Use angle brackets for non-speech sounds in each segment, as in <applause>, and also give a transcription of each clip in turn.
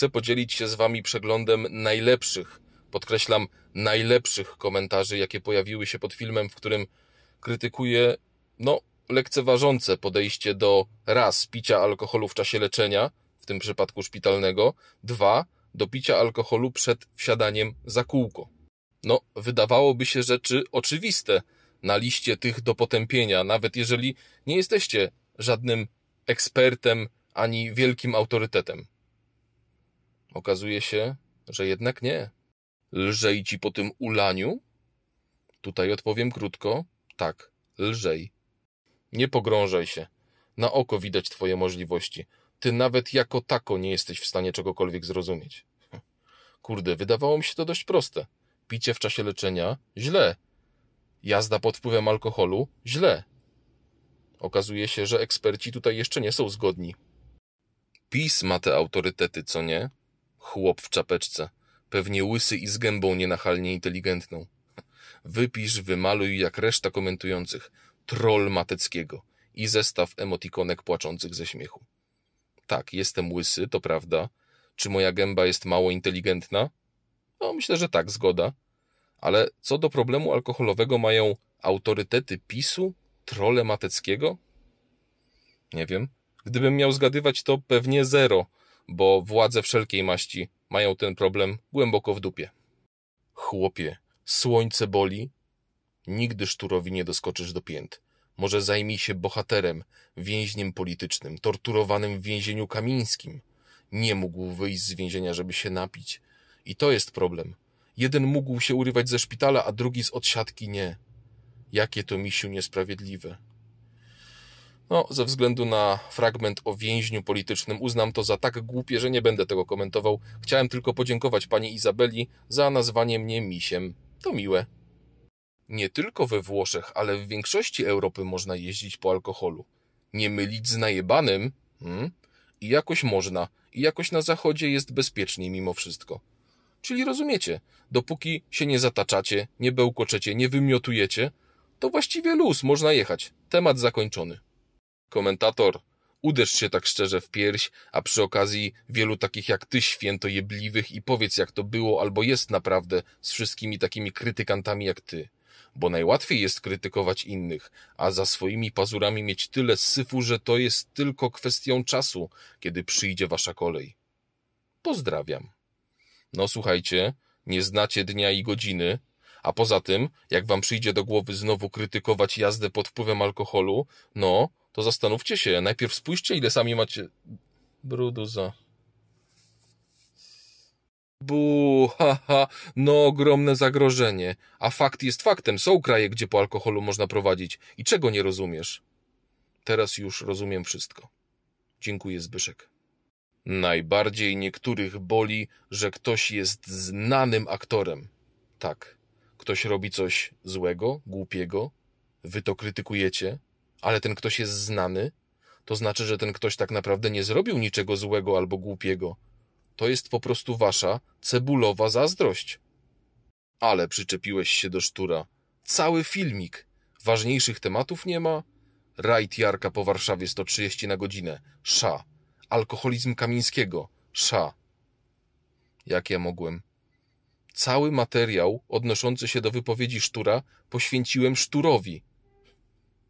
chcę podzielić się z Wami przeglądem najlepszych, podkreślam, najlepszych komentarzy, jakie pojawiły się pod filmem, w którym krytykuję, no, lekceważące podejście do raz picia alkoholu w czasie leczenia, w tym przypadku szpitalnego, dwa do picia alkoholu przed wsiadaniem za kółko. No, wydawałoby się rzeczy oczywiste na liście tych do potępienia, nawet jeżeli nie jesteście żadnym ekspertem ani wielkim autorytetem. Okazuje się, że jednak nie. Lżej ci po tym ulaniu? Tutaj odpowiem krótko: tak, lżej. Nie pogrążaj się. Na oko widać twoje możliwości. Ty nawet jako tako nie jesteś w stanie czegokolwiek zrozumieć. <laughs> Kurde, wydawało mi się to dość proste. Picie w czasie leczenia źle. Jazda pod wpływem alkoholu źle. Okazuje się, że eksperci tutaj jeszcze nie są zgodni. PiS ma te autorytety, co nie? Chłop w czapeczce. Pewnie łysy i z gębą nienachalnie inteligentną. Wypisz, wymaluj jak reszta komentujących. Troll Mateckiego i zestaw emotikonek płaczących ze śmiechu. Tak, jestem łysy, to prawda. Czy moja gęba jest mało inteligentna? No, myślę, że tak, zgoda. Ale co do problemu alkoholowego mają autorytety PiSu, trole Mateckiego? Nie wiem. Gdybym miał zgadywać, to pewnie zero – bo władze wszelkiej maści mają ten problem głęboko w dupie. Chłopie, słońce boli? Nigdy szturowi nie doskoczysz do pięt. Może zajmij się bohaterem, więźniem politycznym, torturowanym w więzieniu kamińskim. Nie mógł wyjść z więzienia, żeby się napić. I to jest problem. Jeden mógł się urywać ze szpitala, a drugi z odsiadki nie. Jakie to misiu niesprawiedliwe. No, ze względu na fragment o więźniu politycznym uznam to za tak głupie, że nie będę tego komentował. Chciałem tylko podziękować pani Izabeli za nazwanie mnie misiem. To miłe. Nie tylko we Włoszech, ale w większości Europy można jeździć po alkoholu. Nie mylić z najebanym? Hmm? I jakoś można. I jakoś na zachodzie jest bezpieczniej mimo wszystko. Czyli rozumiecie, dopóki się nie zataczacie, nie bełkoczecie, nie wymiotujecie, to właściwie luz, można jechać. Temat zakończony komentator, uderz się tak szczerze w pierś, a przy okazji wielu takich jak ty święto jebliwych i powiedz jak to było albo jest naprawdę z wszystkimi takimi krytykantami jak ty. Bo najłatwiej jest krytykować innych, a za swoimi pazurami mieć tyle syfu, że to jest tylko kwestią czasu, kiedy przyjdzie wasza kolej. Pozdrawiam. No słuchajcie, nie znacie dnia i godziny, a poza tym, jak wam przyjdzie do głowy znowu krytykować jazdę pod wpływem alkoholu, no, to zastanówcie się. Najpierw spójrzcie, ile sami macie brudu za... Bu, ha, no ogromne zagrożenie. A fakt jest faktem. Są kraje, gdzie po alkoholu można prowadzić. I czego nie rozumiesz? Teraz już rozumiem wszystko. Dziękuję, Zbyszek. Najbardziej niektórych boli, że ktoś jest znanym aktorem. Tak, ktoś robi coś złego, głupiego, wy to krytykujecie, ale ten ktoś jest znany, to znaczy, że ten ktoś tak naprawdę nie zrobił niczego złego albo głupiego. To jest po prostu wasza cebulowa zazdrość. Ale przyczepiłeś się do sztura. Cały filmik. Ważniejszych tematów nie ma. Rajd Jarka po Warszawie 130 na godzinę. Sza. Alkoholizm Kamińskiego. Sza. Jak ja mogłem? Cały materiał odnoszący się do wypowiedzi Sztura poświęciłem Szturowi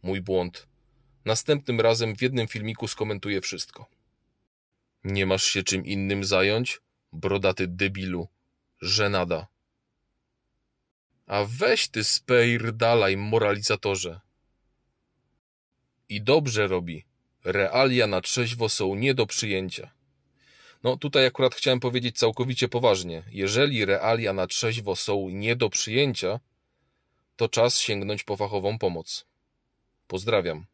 mój błąd. Następnym razem w jednym filmiku skomentuję wszystko. Nie masz się czym innym zająć? Brodaty debilu. Żenada. A weź ty dalaj, moralizatorze. I dobrze robi. Realia na trzeźwo są nie do przyjęcia. No tutaj akurat chciałem powiedzieć całkowicie poważnie. Jeżeli realia na trzeźwo są nie do przyjęcia, to czas sięgnąć po fachową pomoc. Pozdrawiam.